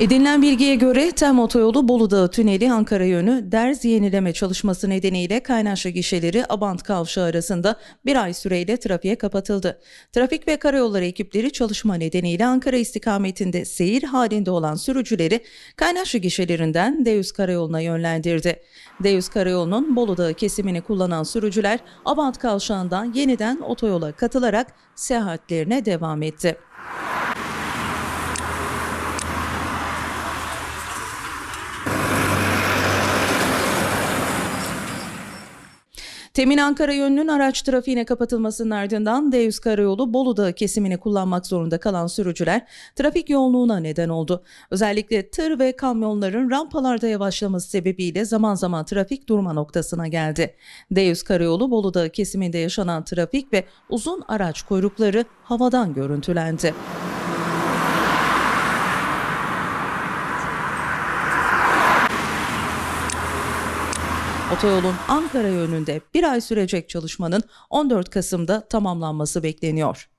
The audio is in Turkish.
Edinilen bilgiye göre TEM otoyolu Bolu Dağı Tüneli Ankara yönü derz yenileme çalışması nedeniyle Kaynaşa gişeleri Abant Kavşağı arasında bir ay süreyle trafiğe kapatıldı. Trafik ve karayolları ekipleri çalışma nedeniyle Ankara istikametinde seyir halinde olan sürücüleri Kaynaşa gişelerinden d karayoluna yönlendirdi. d karayolunun Bolu Dağı kesimini kullanan sürücüler Abant Kavşağı'ndan yeniden otoyola katılarak seyahatlerine devam etti. Temin Ankara yönünün araç trafiğine kapatılmasının ardından D100 karayolu Bolu Dağı kesimini kullanmak zorunda kalan sürücüler trafik yoğunluğuna neden oldu. Özellikle tır ve kamyonların rampalarda yavaşlaması sebebiyle zaman zaman trafik durma noktasına geldi. D100 karayolu Bolu Dağı kesiminde yaşanan trafik ve uzun araç kuyrukları havadan görüntülendi. Otoyolun Ankara yönünde bir ay sürecek çalışmanın 14 Kasım'da tamamlanması bekleniyor.